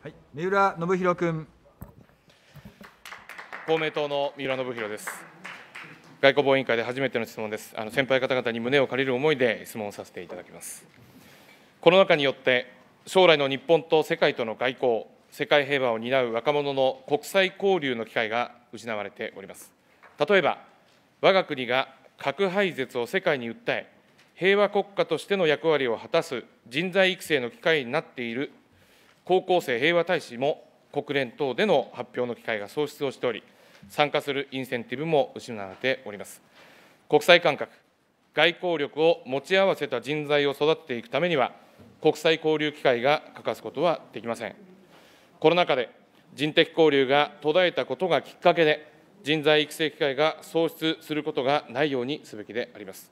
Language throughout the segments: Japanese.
はい、三浦信弘君。公明党の三浦信弘です。外交防衛委員会で初めての質問です。あの先輩方々に胸を借りる思いで質問させていただきます。コロナ禍によって将来の日本と世界との外交、世界平和を担う若者の国際交流の機会が失われております。例えば、我が国が核廃絶を世界に訴え、平和国家としての役割を果たす人材育成の機会になっている高校生平和大使も国連等での発表の機会が喪失をしており、参加するインセンティブも失われております。国際感覚、外交力を持ち合わせた人材を育てていくためには、国際交流機会が欠かすことはできません。コロナ禍で人的交流が途絶えたことがきっかけで、人材育成機会が喪失することがないようにすべきであります。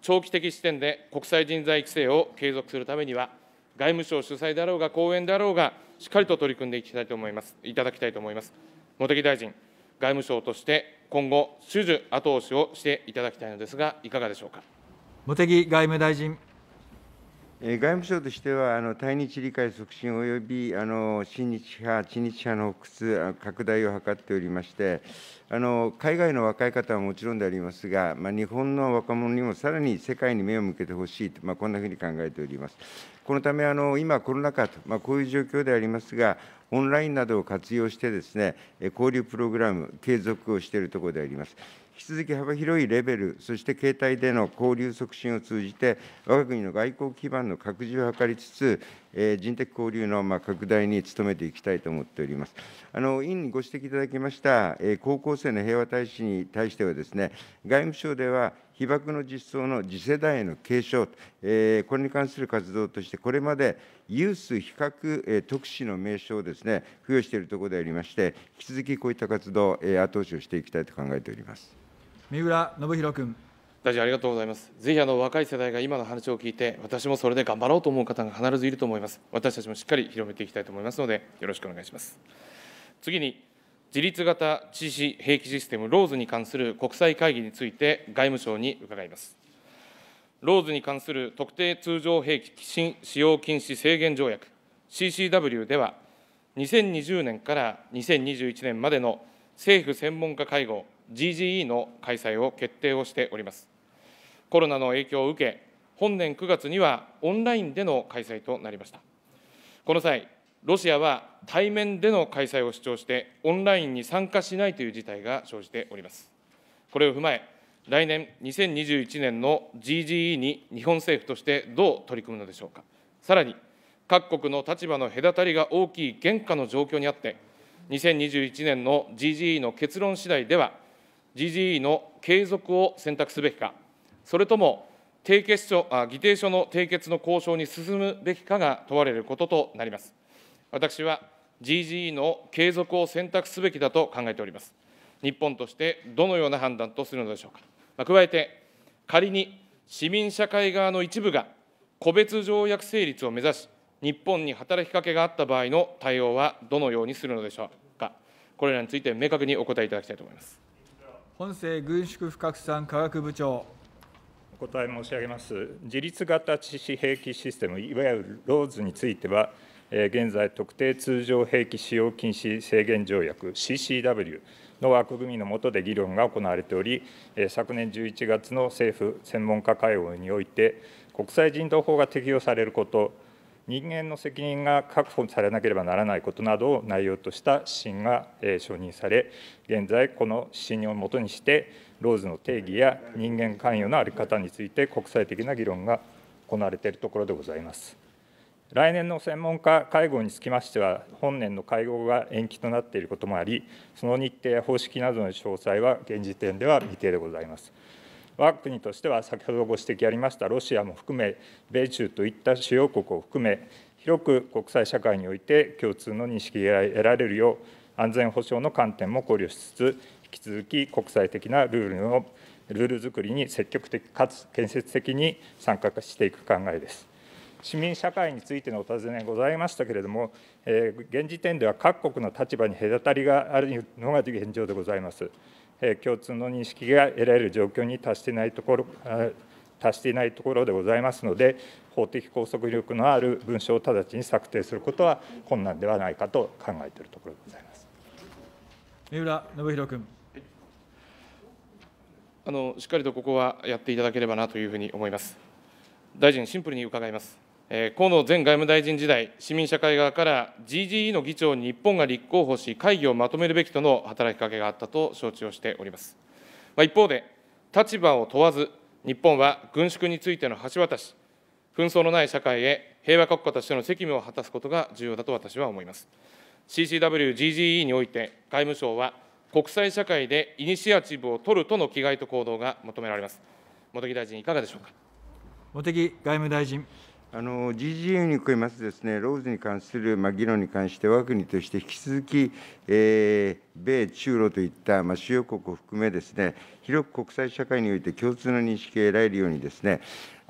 長期的視点で国際人材育成を継続するためには、外務省主催であろうが、講演であろうが、しっかりと取り組んでいきたいと思います。いただきたいと思います。茂木大臣、外務省として今後、種々後押しをしていただきたいのですが、いかがでしょうか。茂木外務大臣。外務省としては、あの対日理解促進およびあの親日派、知日派の復拡大を図っておりまして、あの海外の若い方はもちろんでありますが、まあ、日本の若者にもさらに世界に目を向けてほしいと、まあ、こんなふうに考えております。このため、今、コロナ禍と、こういう状況でありますが、オンラインなどを活用してですね、交流プログラム、継続をしているところであります。引き続き幅広いレベル、そして携帯での交流促進を通じて、我が国の外交基盤の拡充を図りつつ、え人的交流のま拡大に努めていきたいと思っております。あの委員にご指摘いただきました、え高校生の平和大使に対してはですね、外務省では、被爆の実装の次世代への継承、えー、これに関する活動として、これまでユース比較、えー、特使の名称をですね、付与しているところでありまして、引き続きこういった活動、えー、後押しをしていきたいと考えております三浦信弘君。大臣ありがとうございます。ぜひあの若い世代が今の話を聞いて、私もそれで頑張ろうと思う方が必ずいると思います。私たちもしっかり広めていきたいと思いますので、よろしくお願いします。次に自立型知識兵器システム、ローズに関する国際会議について外務省に伺います。ローズに関する特定通常兵器使用禁止制限条約 CCW では、2020年から2021年までの政府専門家会合 GGE の開催を決定をしております。コロナの影響を受け、本年9月にはオンラインでの開催となりました。この際、ロシアは対面での開催を主張して、オンラインに参加しないという事態が生じております。これを踏まえ、来年2021年の GGE に日本政府としてどう取り組むのでしょうか。さらに、各国の立場の隔たりが大きい現下の状況にあって、2021年の GGE の結論次第では、GGE の継続を選択すべきか、それとも締結書あ議定書の締結の交渉に進むべきかが問われることとなります。私は GGE の継続を選択すべきだと考えております。日本としてどのような判断とするのでしょうか。まあ、加えて、仮に市民社会側の一部が個別条約成立を目指し、日本に働きかけがあった場合の対応はどのようにするのでしょうか。これらについて明確にお答えいただきたいと思います。本政軍縮不拡散科学部長。お答え申し上げます。自立型致死兵器システム、いわゆるローズについては、現在、特定通常兵器使用禁止制限条約 CCW の枠組みの下で議論が行われており、昨年11月の政府専門家会合において、国際人道法が適用されること、人間の責任が確保されなければならないことなどを内容とした指針が承認され、現在、この指針をもとにして、ローズの定義や人間関与の在り方について、国際的な議論が行われているところでございます。来年の専門家会合につきましては、本年の会合が延期となっていることもあり、その日程や方式などの詳細は現時点では未定でございます。我が国としては、先ほどご指摘ありましたロシアも含め、米中といった主要国を含め、広く国際社会において共通の認識が得られるよう、安全保障の観点も考慮しつつ、引き続き国際的なルールのルール作りに積極的かつ建設的に参画していく考えです。市民社会についてのお尋ねございましたけれども、えー、現時点では各国の立場に隔たりがあるのが現状でございます。えー、共通の認識が得られる状況に達していないところ、達していないところでございますので、法的拘束力のある文書を直ちに策定することは困難ではないかと考えているところでございます。三浦信弘君。あのしっかりとここはやっていただければなというふうに思います。大臣、シンプルに伺います。河野前外務大臣時代、市民社会側から GGE の議長に日本が立候補し、会議をまとめるべきとの働きかけがあったと承知をしております。まあ、一方で、立場を問わず、日本は軍縮についての橋渡し、紛争のない社会へ平和国家としての責務を果たすことが重要だと私は思います。CCWGGE において、外務省は国際社会でイニシアチブを取るとの気概と行動が求められます。茂木大臣、いかがでしょうか。茂木外務大臣。あの GGA に加えますですね、ローズに関する、まあ、議論に関して、我が国として引き続き、えー、米、中ロといった、まあ、主要国を含めですね、広く国際社会において共通の認識を得られるようにですね、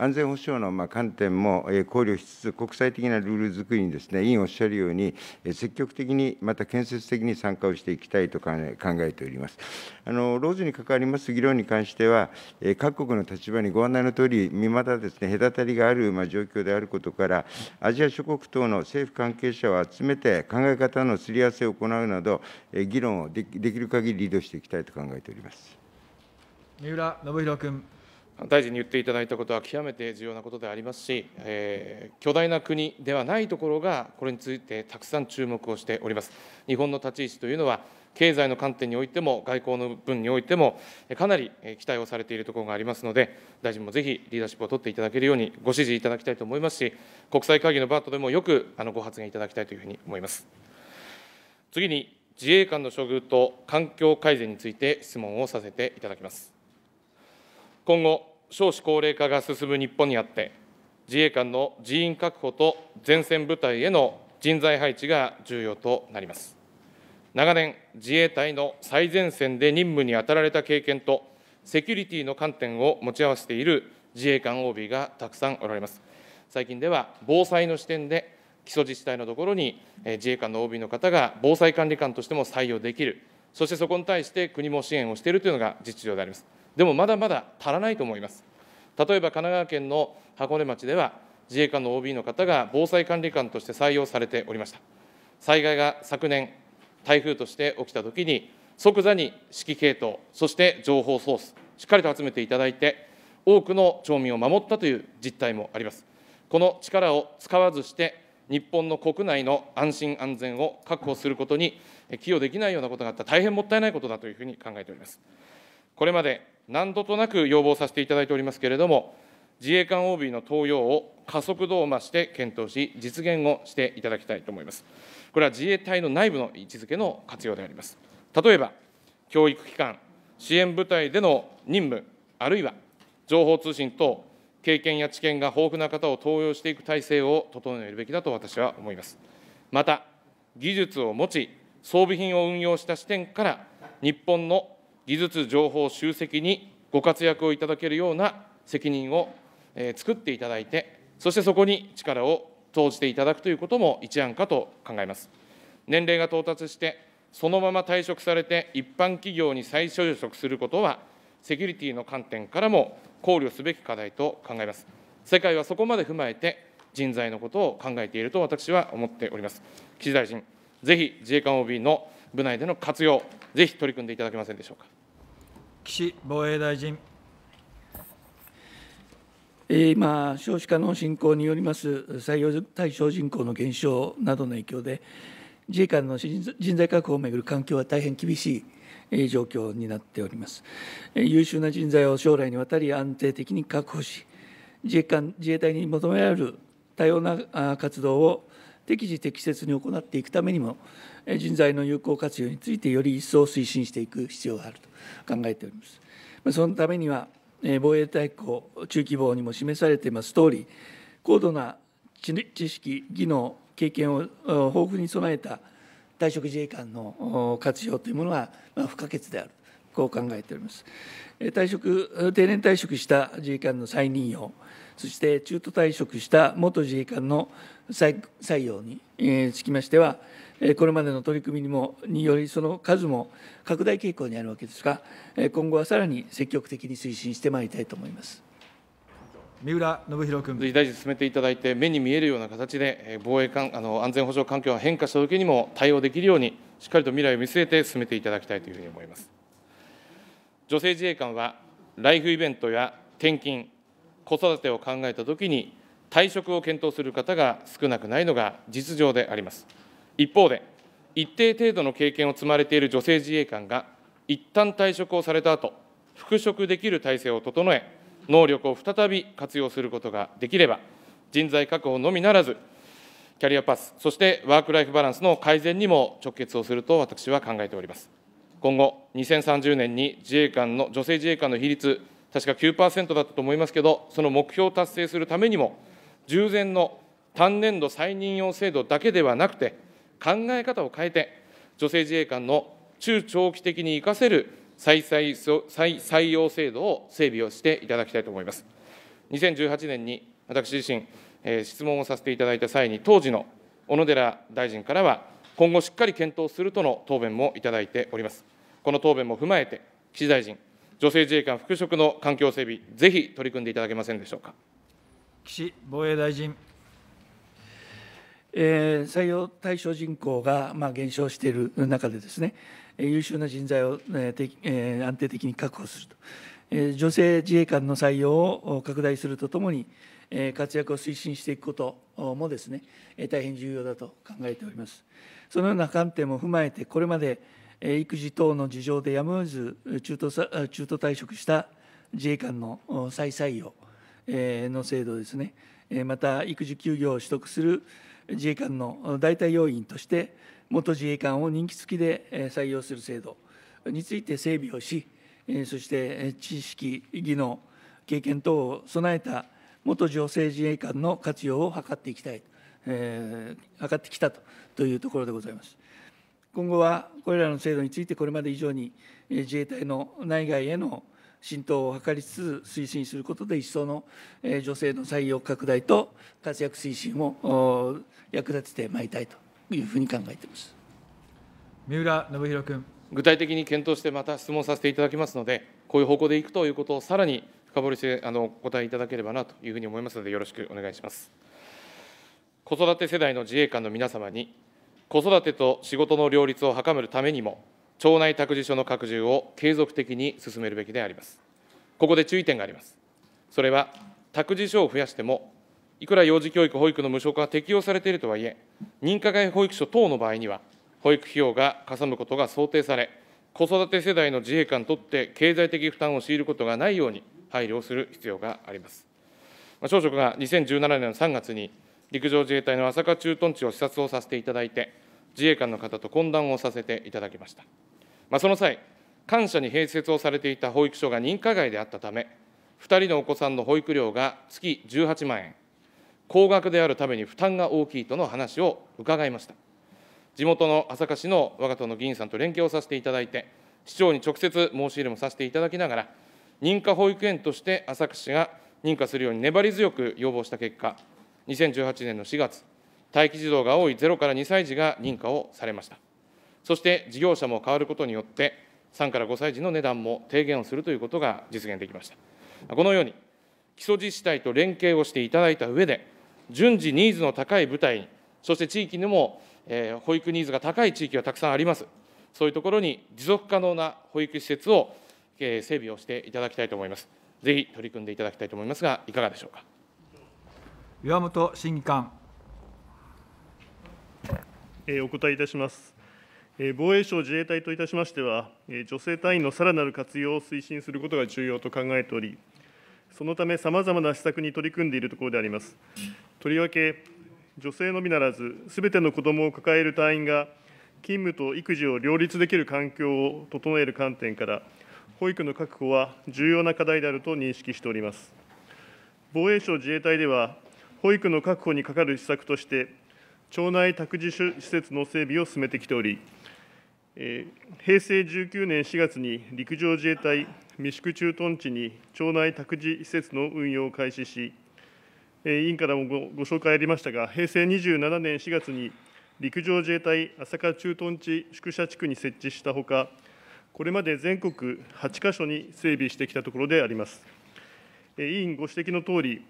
安全保障の観点も考慮しつつ、国際的なルール作りにですね、委員おっしゃるように、積極的に、また建設的に参加をしていきたいと考えております。あの、ローズに関わります議論に関しては、各国の立場にご案内のとおり、未だですね、隔たりがある状況であることから、アジア諸国等の政府関係者を集めて、考え方のすり合わせを行うなど、議論をできる限りリードしていきたいと考えております。三浦信弘君。大臣に言っていただいたことは極めて重要なことでありますし、えー、巨大な国ではないところが、これについてたくさん注目をしております。日本の立ち位置というのは、経済の観点においても、外交の部分においても、かなり期待をされているところがありますので、大臣もぜひリーダーシップを取っていただけるように、ご指示いただきたいと思いますし、国際会議の場とでもよくあのご発言いただきたいというふうに思います。次に、自衛官の処遇と環境改善について質問をさせていただきます。今後少子高齢化が進む日本にあって、自衛官の人員確保と前線部隊への人材配置が重要となります。長年、自衛隊の最前線で任務に当たられた経験と、セキュリティの観点を持ち合わせている自衛官 OB がたくさんおられます。最近では防災の視点で基礎自治体のところに自衛官の OB の方が防災管理官としても採用できるそしてそこに対して国も支援をしているというのが実情であります。でもまだまだ足らないと思います。例えば神奈川県の箱根町では、自衛官の OB の方が防災管理官として採用されておりました。災害が昨年、台風として起きたときに、即座に指揮系統、そして情報ソース、しっかりと集めていただいて、多くの町民を守ったという実態もあります。この力を使わずして日本の国内の安心安全を確保することに寄与できないようなことがあった大変もったいないことだというふうに考えております。これまで何度となく要望させていただいておりますけれども、自衛官 OB の登用を加速度を増して検討し、実現をしていただきたいと思います。これは自衛隊の内部の位置づけの活用であります。例えば、教育機関、支援部隊での任務、あるいは情報通信等、経験や知見が豊富な方を登用していく体制を整えるべきだと私は思います。また、技術を持ち、装備品を運用した視点から、日本の技術情報集積にご活躍をいただけるような責任を、え作っていただいて、そしてそこに力を投じていただくということも一案かと考えます。年齢が到達して、そのまま退職されて一般企業に再就職することはセキュリティの観点からも考慮すべき課題と考えます。世界はそこまで踏まえて人材のことを考えていると私は思っております。岸大臣、ぜひ自衛官 OB の部内での活用、ぜひ取り組んでいただけませんでしょうか。岸防衛大臣。今、少子化の進行によります採用対象人口の減少などの影響で、自衛官の人材確保をめぐる環境は大変厳しい。状況になっております優秀な人材を将来にわたり安定的に確保し自衛官自衛隊に求められる多様な活動を適時適切に行っていくためにも人材の有効活用についてより一層推進していく必要があると考えておりますそのためには防衛大綱中期防にも示されています通り高度な知識技能経験を豊富に備えた退職自衛官の活用というものは不可欠である、こう考えております。退職定年退職した自衛官の再任用、そして中途退職した元自衛官の採用につきましては、これまでの取り組みにもにより、その数も拡大傾向にあるわけですが、今後はさらに積極的に推進してまいりたいと思います。三浦信弘君。大臣進めていただいて、目に見えるような形で、防衛かんあの安全保障環境が変化したときにも対応できるように、しっかりと未来を見据えて進めていただきたいというふうに思います。女性自衛官は、ライフイベントや転勤、子育てを考えたときに、退職を検討する方が少なくないのが実情であります。一方で、一定程度の経験を積まれている女性自衛官が、一旦退職をされた後、復職できる体制を整え、能力を再び活用することができれば、人材確保のみならず、キャリアパス、そしてワーク・ライフ・バランスの改善にも直結をすると私は考えております。今後、2030年に自衛官の女性自衛官の比率、確か9%だったと思いますけど、その目標を達成するためにも、従前の単年度再任用制度だけではなくて、考え方を変えて、女性自衛官の中長期的に生かせる再再採用制度を整備をしていただきたいと思います。2018年に私自身、えー、質問をさせていただいた際に、当時の小野寺大臣からは、今後しっかり検討するとの答弁もいただいております。この答弁も踏まえて、岸大臣、女性自衛官復職の環境整備、ぜひ取り組んでいただけませんでしょうか。岸防衛大臣。えー、採用対象人口が、まあ、減少している中でですね、優秀な人材を安定的に確保すると女性自衛官の採用を拡大するとともに活躍を推進していくこともですね大変重要だと考えておりますそのような観点も踏まえてこれまで育児等の事情でやむを得ず中途中途退職した自衛官の再採用の制度ですねまた育児休業を取得する自衛官の代替要員として元自衛官を任期付きで採用する制度について整備をし、そして知識、技能、経験等を備えた元女性自衛官の活用を図っていきたい、えー、図ってきたとというところでございます。今後はこれらの制度についてこれまで以上に自衛隊の内外への浸透を図りつつ推進することで一層の女性の採用拡大と活躍推進を役立ててまいりたいというふうに考えています三浦信弘君。具体的に検討して、また質問させていただきますので、こういう方向でいくということをさらに深掘りしてあのお答えいただければなというふうに思いますので、よろしくお願いします。子育て世代の自衛官の皆様に、子育てと仕事の両立を図るためにも、町内託児所の拡充を継続的に進めるべきであります。ここで注意点があります。それは、託児所を増やしても、いくら幼児教育、保育の無償化が適用されているとはいえ、認可外保育所等の場合には、保育費用がかさむことが想定され、子育て世代の自衛官にとって経済的負担を強いることがないように配慮をする必要があります。まあ、小職が2017年の3月に、陸上自衛隊の朝霞駐屯地を視察をさせていただいて、自衛官の方と懇談をさせていただきました。まあ、その際、感謝に併設をされていた保育所が認可外であったため、2人のお子さんの保育料が月18万円、高額であるために負担が大きいとの話を伺いました。地元の朝霞市の我が党の議員さんと連携をさせていただいて、市長に直接申し入れもさせていただきながら、認可保育園として朝霞市が認可するように粘り強く要望した結果、2018年の4月、待機児童が多い0から2歳児が認可をされました。そして事業者も変わることによって、3から5歳児の値段も低減をするということが実現できました。このように、基礎自治体と連携をしていただいた上で、順次ニーズの高い部隊に、そして地域にも、えー、保育ニーズが高い地域がたくさんあります。そういうところに持続可能な保育施設を、えー、整備をしていただきたいと思います。ぜひ取り組んでいただきたいと思いますが、いかがでしょうか。岩本審議官。えー、お答えいたします。防衛省自衛隊といたしましては、女性隊員のさらなる活用を推進することが重要と考えており、そのため、さまざまな施策に取り組んでいるところであります。とりわけ、女性のみならず、すべての子どもを抱える隊員が、勤務と育児を両立できる環境を整える観点から、保育の確保は重要な課題であると認識しております。防衛省自衛隊では、保育の確保にかかる施策として、町内託児施設の整備を進めてきており、え平成19年4月に陸上自衛隊三宿駐屯地に町内託児施設の運用を開始し、委員からもご紹介ありましたが、平成27年4月に陸上自衛隊朝霞駐屯地宿舎地区に設置したほか、これまで全国8か所に整備してきたところであります。委員ご指摘のとおり、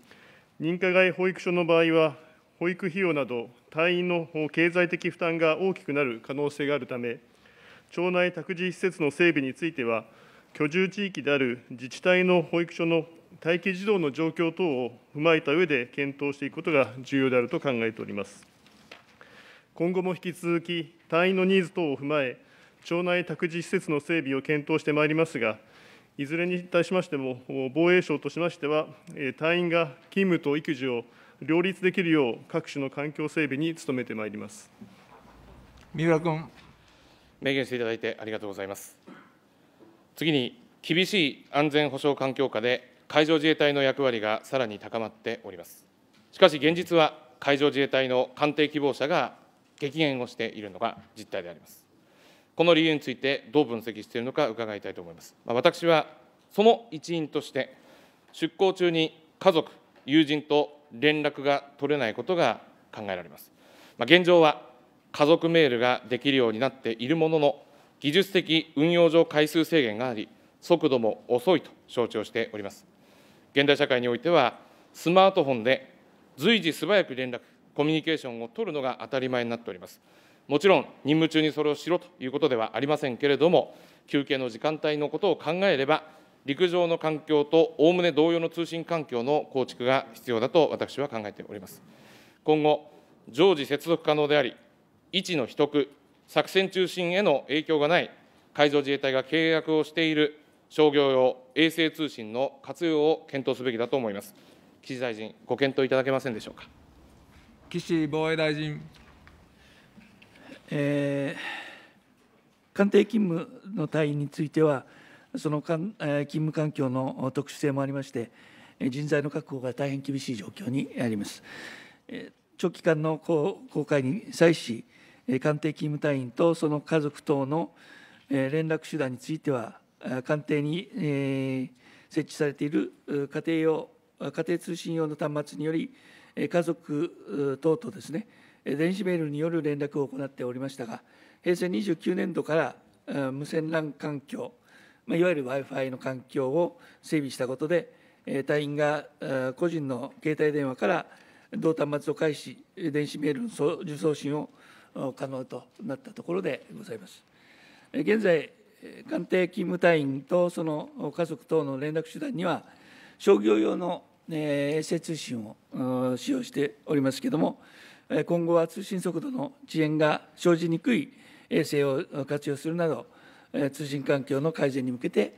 認可外保育所の場合は、保育費用など、隊員の経済的負担が大きくなる可能性があるため、町内託児施設の整備については、居住地域である自治体の保育所の待機児童の状況等を踏まえた上で検討していくことが重要であると考えております。今後も引き続き、隊員のニーズ等を踏まえ、町内託児施設の整備を検討してまいりますが、いずれに対しましても、防衛省としましては、隊員が勤務と育児を両立できるよう、各種の環境整備に努めてまいります。三浦君。明言していただいてありがとうございます。次に、厳しい安全保障環境下で、海上自衛隊の役割がさらに高まっております。しかし、現実は海上自衛隊の艦艇希望者が激減をしているのが実態であります。この理由についてどう分析しているのか伺いたいと思います。私はその一員として、出航中に家族、友人と連絡が取れないことが考えられます。まあ、現状は家族メールができるようになっているものの、技術的運用上回数制限があり、速度も遅いと承知をしております。現代社会においては、スマートフォンで随時素早く連絡、コミュニケーションを取るのが当たり前になっております。もちろん、任務中にそれをしろということではありませんけれども、休憩の時間帯のことを考えれば、陸上の環境とおおむね同様の通信環境の構築が必要だと私は考えております。今後、常時接続可能であり、位置の取得、作戦中心への影響がない海上自衛隊が契約をしている商業用衛星通信の活用を検討すべきだと思います。岸大臣、ご検討いただけませんでしょうか。岸防衛大臣。えー、官邸勤務の隊員については、そのかん、えー、勤務環境の特殊性もありまして、人材の確保が大変厳しい状況にあります。えー、長期間の公開に際し、官邸勤務隊員とその家族等の連絡手段については官邸に設置されている家庭用家庭通信用の端末により家族等とですね電子メールによる連絡を行っておりましたが平成29年度から無線 LAN 環境いわゆる w i f i の環境を整備したことで隊員が個人の携帯電話から同端末を介し電子メールの受送信を可能となったところでございます。現在官邸勤務隊員とその家族等の連絡手段には商業用の衛星通信を使用しておりますけれども今後は通信速度の遅延が生じにくい衛星を活用するなど通信環境の改善に向けて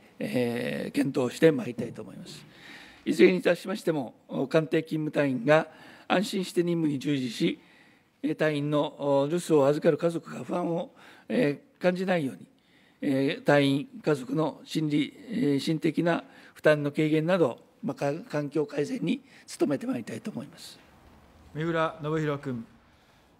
検討してまいりたいと思います。いずれにいたしましても官邸勤務隊員が安心して任務に従事し隊員の留守を預かる家族が不安を感じないように隊員家族の心理心的な負担の軽減など、ま環境改善に努めてまいりたいと思います三浦信弘君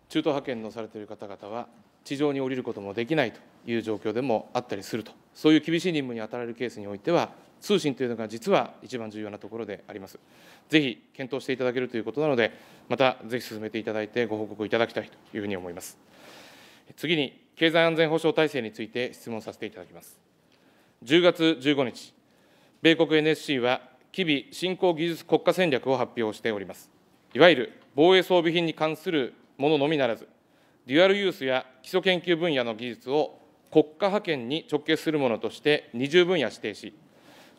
中途派遣のされている方々は地上に降りることもできないという状況でもあったりするとそういう厳しい任務に当たられるケースにおいては通信というのが実は一番重要なところであります。ぜひ検討していただけるということなので、またぜひ進めていただいてご報告いただきたいというふうに思います。次に、経済安全保障体制について質問させていただきます。10月15日、米国 NSC は、機微振興技術国家戦略を発表しております。いわゆる防衛装備品に関するもののみならず、デュアルユースや基礎研究分野の技術を国家派遣に直結するものとして20分野指定し、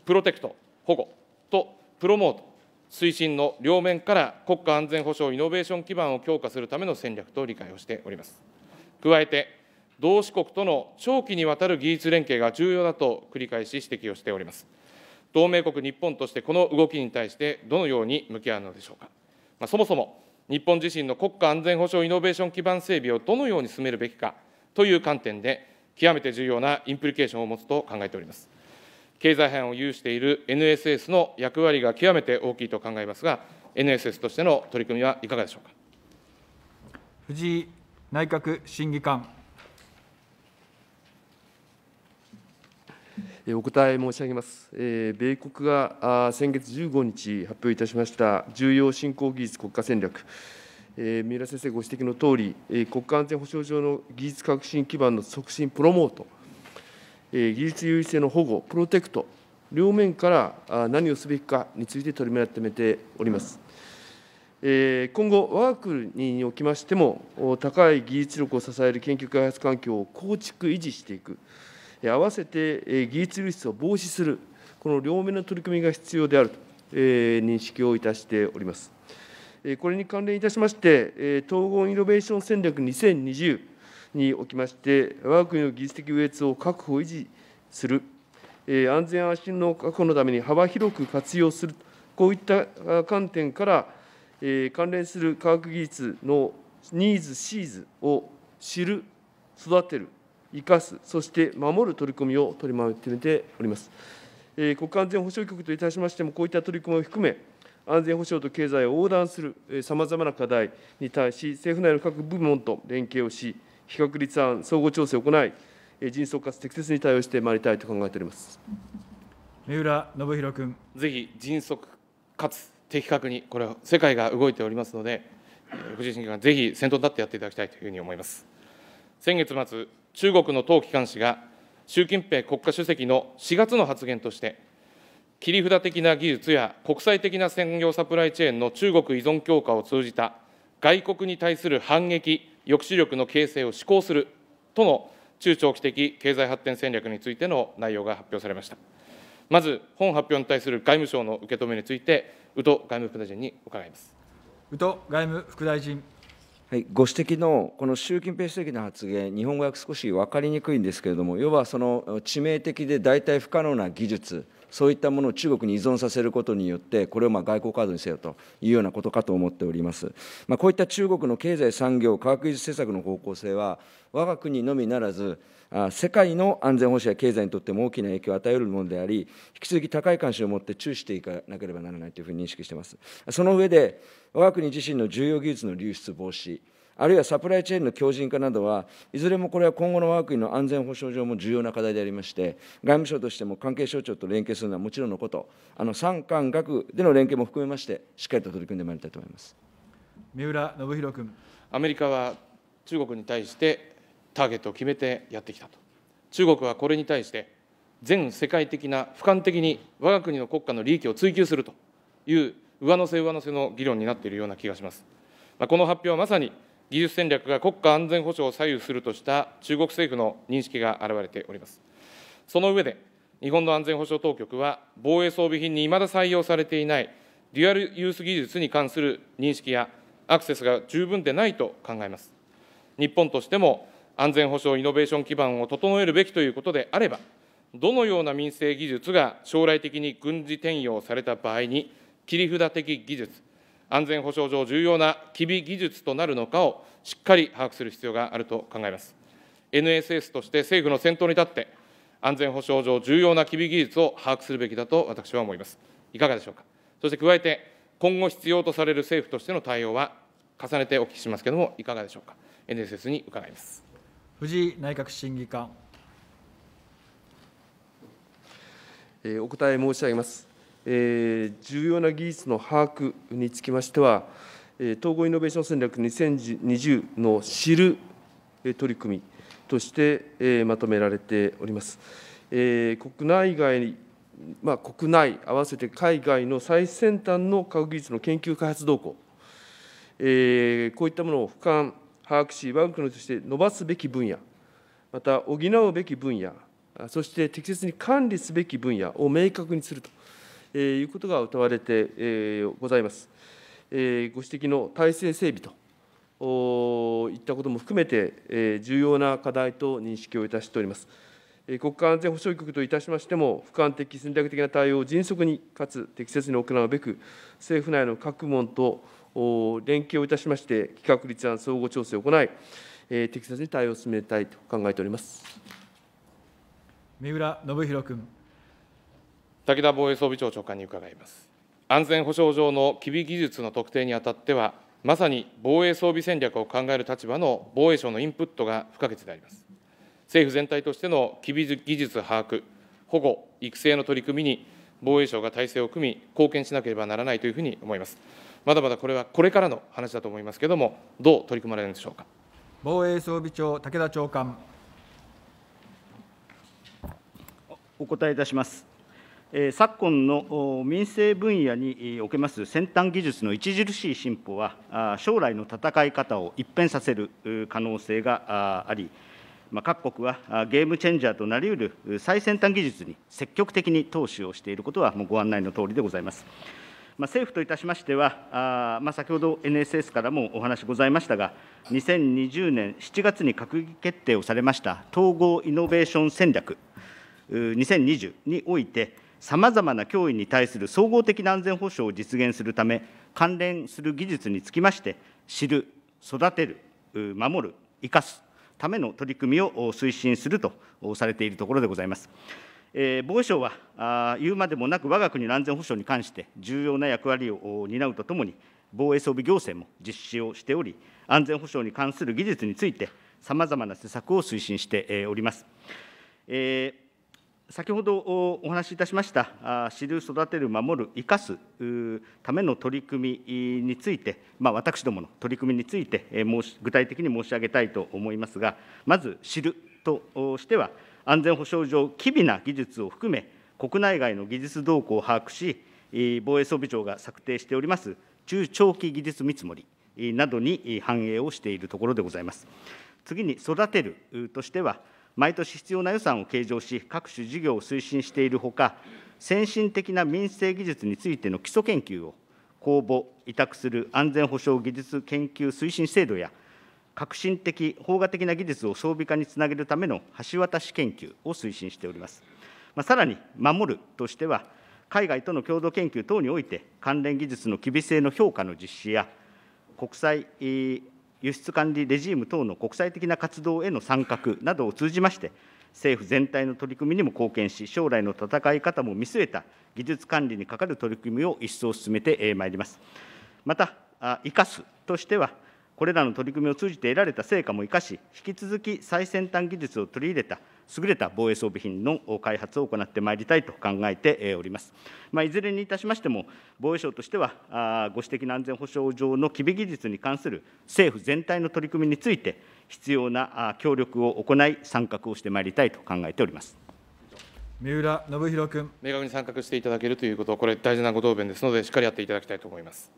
プロテクト、保護とプロモート、推進の両面から国家安全保障イノベーション基盤を強化するための戦略と理解をしております。加えて、同志国との長期にわたる技術連携が重要だと繰り返し指摘をしております。同盟国日本としてこの動きに対してどのように向き合うのでしょうか。まあ、そもそも日本自身の国家安全保障イノベーション基盤整備をどのように進めるべきかという観点で、極めて重要なインプリケーションを持つと考えております。経済編を有している NSS の役割が極めて大きいと考えますが、NSS としての取り組みはいかがでしょうか。藤井内閣審議官。お答え申し上げます。米国が先月15日発表いたしました重要振興技術国家戦略、三浦先生ご指摘のとおり、国家安全保障上の技術革新基盤の促進、プロモート。技術優位性の保護、プロテクト、両面から何をすべきかについて取りまとめております。今後、我が国におきましても、高い技術力を支える研究開発環境を構築、維持していく、合わせて技術流出を防止する、この両面の取り組みが必要であると認識をいたしております。これに関連いたしまして、統合イノベーション戦略2020におきまして、我が国の技術的優越を確保維持する、安全安心の確保のために幅広く活用する、こういった観点から、関連する科学技術のニーズ、シーズを知る、育てる、生かす、そして守る取り組みを取りまとめております。国家安全保障局といたしましても、こういった取り組みを含め、安全保障と経済を横断するさまざまな課題に対し、政府内の各部門と連携をし、比較立案、総合調整を行い、迅速かつ適切に対応してまいりたいと考えております三浦信弘君。ぜひ迅速かつ的確に、これは世界が動いておりますので、藤井新官、ぜひ先頭に立ってやっていただきたいというふうに思います。先月末、中国の党機関紙が、習近平国家主席の4月の発言として、切り札的な技術や国際的な専業サプライチェーンの中国依存強化を通じた外国に対する反撃抑止力の形成を施行するとの中長期的経済発展戦略についての内容が発表されました。まず、本発表に対する外務省の受け止めについて、宇都外務副大臣に伺います。宇都外務副大臣。はい、ご指摘のこの習近平主席の発言、日本語訳少し分かりにくいんですけれども、要はその致命的で代替不可能な技術、そういったものを中国に依存させることによって、これをまあ外交カードにせよというようなことかと思っております。まあ、こういった中国の経済、産業、科学技術政策の方向性は、我が国のみならず、世界の安全保障や経済にとっても大きな影響を与えるものであり、引き続き高い関心を持って注視していかなければならないというふうに認識しています。その上で、我が国自身の重要技術の流出防止、あるいはサプライチェーンの強靭化などは、いずれもこれは今後の我が国の安全保障上も重要な課題でありまして、外務省としても関係省庁と連携するのはもちろんのこと、あの産官学での連携も含めまして、しっかりと取り組んでまいりたいと思います三浦信弘君。アメリカは中国に対してターゲットを決めてやってきたと。中国はこれに対して、全世界的な俯瞰的に我が国の国家の利益を追求するという上乗せ上乗せの議論になっているような気がします。まあ、この発表はまさに技術戦略が国家安全保障を左右するとした中国政府の認識が現れております。その上で、日本の安全保障当局は、防衛装備品にいまだ採用されていないデュアルユース技術に関する認識や、アクセスが十分でないと考えます。日本としても、安全保障イノベーション基盤を整えるべきということであれば、どのような民生技術が将来的に軍事転用された場合に、切り札的技術、安全保障上重要な機微技術となるのかをしっかり把握する必要があると考えます。NSS として政府の先頭に立って、安全保障上重要な機微技術を把握するべきだと私は思います。いかがでしょうか。そして加えて、今後必要とされる政府としての対応は、重ねてお聞きしますけれども、いかがでしょうか。NSS に伺います。藤井内閣審議官。お答え申し上げます。重要な技術の把握につきましては、統合イノベーション戦略2020の知る取り組みとしてまとめられております。国内外まあ、国内合わせて海外の最先端の科学技術の研究開発動向、えー、こういったものを俯瞰、把握し、我が国として伸ばすべき分野、また補うべき分野、そして適切に管理すべき分野を明確にすると。いうことが謳われてございます。ご指摘の体制整備といったことも含めて、重要な課題と認識をいたしております。国家安全保障局といたしましても、俯瞰的、戦略的な対応を迅速にかつ適切に行うべく、政府内の各門と連携をいたしまして、企画立案、総合調整を行い、適切に対応を進めたいと考えております三浦信弘君。武田防衛装備庁長官に伺います。安全保障上の機微技術の特定にあたっては、まさに防衛装備戦略を考える立場の防衛省のインプットが不可欠であります。政府全体としての機微技術把握、保護、育成の取り組みに防衛省が体制を組み、貢献しなければならないというふうに思います。まだまだこれはこれからの話だと思いますけれども、どう取り組まれるんでしょうか。防衛装備庁、武田長官。お答えいたします。昨今の民生分野におけます先端技術の著しい進歩は、将来の戦い方を一変させる可能性があり、各国はゲームチェンジャーとなりうる最先端技術に積極的に投資をしていることは、ご案内のとおりでございます。政府といたしましては、先ほど NSS からもお話ございましたが、2020年7月に閣議決定をされました統合イノベーション戦略2020において、さまざまな脅威に対する総合的な安全保障を実現するため、関連する技術につきまして、知る、育てる、守る、生かすための取り組みを推進するとされているところでございます。えー、防衛省はあ言うまでもなく、我が国の安全保障に関して重要な役割を担うとともに、防衛装備行政も実施をしており、安全保障に関する技術について、さまざまな施策を推進しております。えー先ほどお話しいたしました知る育てる守る生かすための取り組みについて、まあ、私どもの取り組みについて具体的に申し上げたいと思いますがまず知るとしては安全保障上機微な技術を含め国内外の技術動向を把握し防衛装備庁が策定しております中長期技術見積もりなどに反映をしているところでございます。次に育てるとしては毎年必要な予算を計上し、各種事業を推進しているほか、先進的な民生技術についての基礎研究を公募、委託する安全保障技術研究推進制度や、革新的、法画的な技術を装備化につなげるための橋渡し研究を推進しております。まあ、さらに、守るとしては、海外との共同研究等において、関連技術の機微性の評価の実施や、国際輸出管理レジーム等の国際的な活動への参画などを通じまして、政府全体の取り組みにも貢献し、将来の戦い方も見据えた技術管理にかかる取り組みを一層進めてまいります。また、生かすとしては、これらの取り組みを通じて得られた成果も生かし、引き続き最先端技術を取り入れた優れた防衛装備品の開発を行ってまいりたいと考えております。まあ、いずれにいたしましても、防衛省としては、ご指摘の安全保障上の機微技術に関する政府全体の取り組みについて、必要な協力を行い、参画をしてまいりたいと考えております。三浦信弘君。明確に参画していただけるということ、これ、大事なご答弁ですので、しっかりやっていただきたいと思います。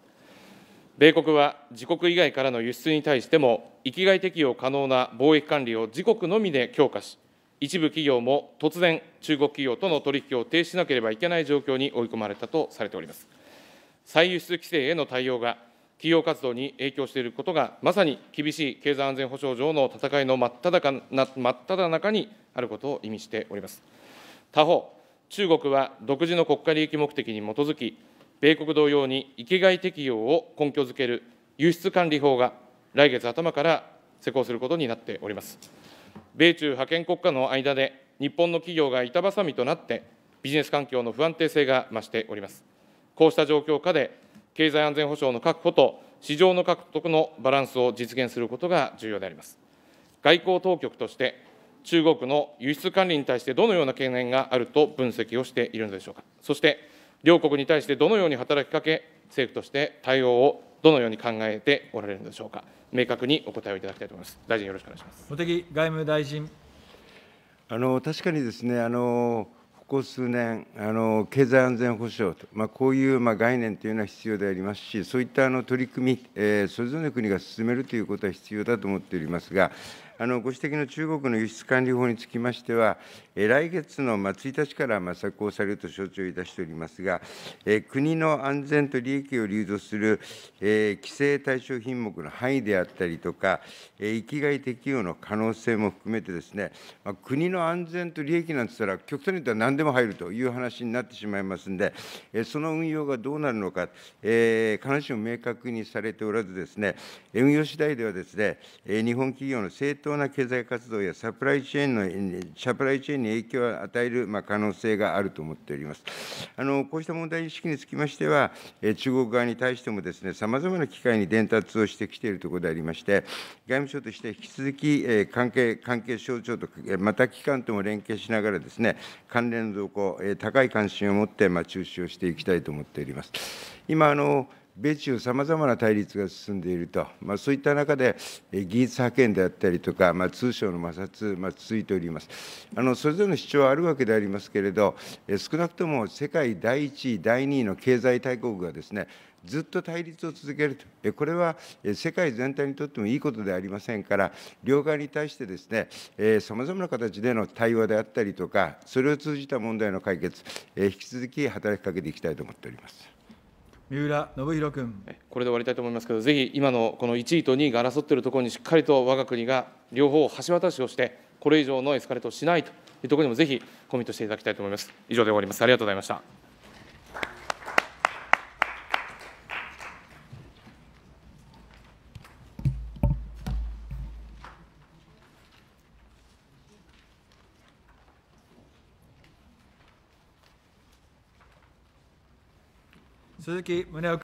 米国は自国以外からの輸出に対しても、域外適用可能な貿易管理を自国のみで強化し、一部企業も突然、中国企業との取引を停止しなければいけない状況に追い込まれたとされております。再輸出規制への対応が、企業活動に影響していることが、まさに厳しい経済安全保障上の戦いの真っ只な真っただ中にあることを意味しております。他方、中国は独自の国家利益目的に基づき、米国同様に域外適用を根拠づける輸出管理法が来月頭から施行することになっております。米中覇権国家の間で、日本の企業が板挟みとなって、ビジネス環境の不安定性が増しております。こうした状況下で、経済安全保障の確保と市場の獲得のバランスを実現することが重要であります。外交当局として、中国の輸出管理に対してどのような懸念があると分析をしているのでしょうか。そして両国に対してどのように働きかけ、政府として対応をどのように考えておられるのでしょうか、明確にお答えをいただきたいと思います。大臣よろしくお願いします茂木外務大臣あの確かにですねあのここ数年、あの経済安全保障と、まあ、こういう、まあ、概念というのは必要でありますし、そういったあの取り組み、えー、それぞれの国が進めるということは必要だと思っておりますが、あのご指摘の中国の輸出管理法につきましては、来月の1日から施行されると承知をいたしておりますが、国の安全と利益を流動する規制対象品目の範囲であったりとか、生きがい適用の可能性も含めてですね、国の安全と利益なんて言ったら、極端に言ったら何でも入るという話になってしまいますんで、その運用がどうなるのか、必ずしも明確にされておらずですね、運用次第ではですね、日本企業の生態当な経済活動やサプライチェーンのサプライチェーンに影響を与える、ま可能性があると思っております。あのこうした問題意識につきましては、え中国側に対してもですね、さまざまな機会に伝達をしてきているところでありまして、外務省として引き続き、え関係関係省庁とまた機関とも連携しながらですね、関連の動向、え高い関心を持ってまあ注視をしていきたいと思っております。今あの米中さまざまな対立が進んでいると、まあ、そういった中で、技術派遣であったりとか、まあ、通商の摩擦、まあ、続いておりますあの。それぞれの主張はあるわけでありますけれど、少なくとも世界第1位、第2位の経済大国がですね、ずっと対立を続けると、これは世界全体にとってもいいことではありませんから、両側に対してですね、さまざまな形での対話であったりとか、それを通じた問題の解決、引き続き働きかけていきたいと思っております。三浦信弘君。これで終わりたいと思いますけど、ぜひ今のこの1位と2位が争っているところにしっかりと我が国が両方を橋渡しをして、これ以上のエスカレートをしないというところにもぜひコミットしていただきたいと思います。以上で終わります。ありがとうございました。鈴木宗男